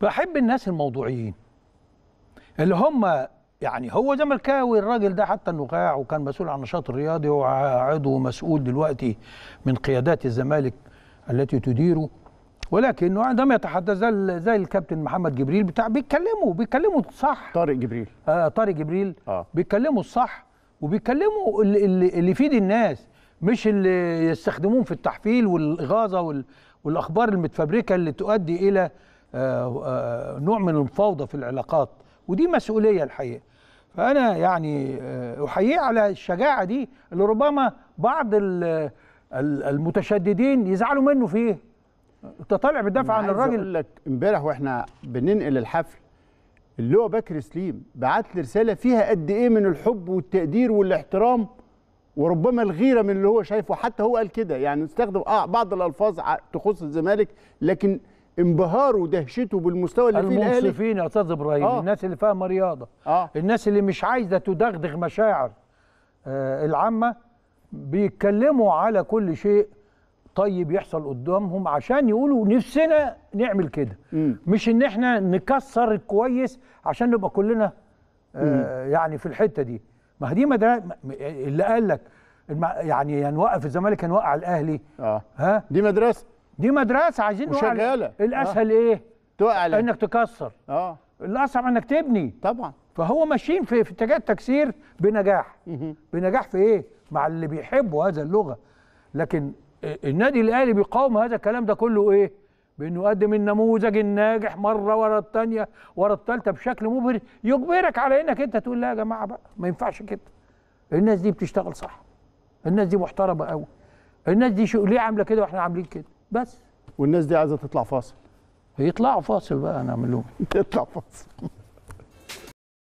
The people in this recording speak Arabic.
بحب الناس الموضوعيين اللي هم يعني هو زملكاوي الراجل ده حتى النقاع وكان مسؤول عن النشاط الرياضي وعضو مسؤول دلوقتي من قيادات الزمالك التي تديره ولكنه عندما يتحدث زي, الكابتن محمد جبريل بتاع بيتكلموا بيتكلموا صح طارق جبريل آه طارق جبريل آه. بيتكلموا الصح وبيتكلموا اللي, اللي يفيد الناس مش اللي يستخدموهم في التحفيل والاغاظه والاخبار المتفبركه اللي تؤدي الى آه، آه، نوع من الفوضى في العلاقات ودي مسؤوليه الحقيقه فانا يعني آه، احييه على الشجاعه دي اللي ربما بعض المتشددين يزعلوا منه فيه انت طالع بتدافع عن الراجل اقول لك امبارح واحنا بننقل الحفل اللواء بكر سليم بعت لي رساله فيها قد ايه من الحب والتقدير والاحترام وربما الغيره من اللي هو شايفه حتى هو قال كده يعني استخدم آه بعض الالفاظ تخص الزمالك لكن انبهاره ودهشته بالمستوى اللي فيه الاهلي المنصفين يا استاذ ابراهيم آه. الناس اللي فاهمه رياضه آه. الناس اللي مش عايزه تدغدغ مشاعر آه العامه بيتكلموا على كل شيء طيب يحصل قدامهم عشان يقولوا نفسنا نعمل كده مش ان احنا نكسر الكويس عشان نبقى كلنا آه يعني في الحته دي ما دي ما اللي قال لك يعني هنوقف الزمالك هنوقع الاهلي آه. ها دي مدرسه دي مدرسه عايزين وشغاله الاسهل آه. ايه؟ تقع انك تكسر اه الاصعب انك تبني طبعا فهو ماشيين في في اتجاه التكسير بنجاح بنجاح في ايه؟ مع اللي بيحبوا هذا اللغه لكن النادي الاهلي بيقاوم هذا الكلام ده كله ايه؟ بانه يقدم النموذج الناجح مره ورا الثانيه ورا الثالثه بشكل مبهر يجبرك على انك انت تقول لا يا جماعه بقى ما ينفعش كده الناس دي بتشتغل صح الناس دي محترمه قوي الناس دي شو ليه عامله كده واحنا عاملين كده بس والناس دي عايزه تطلع فاصل يطلعوا فاصل بقى نعمل لهم يطلع فاصل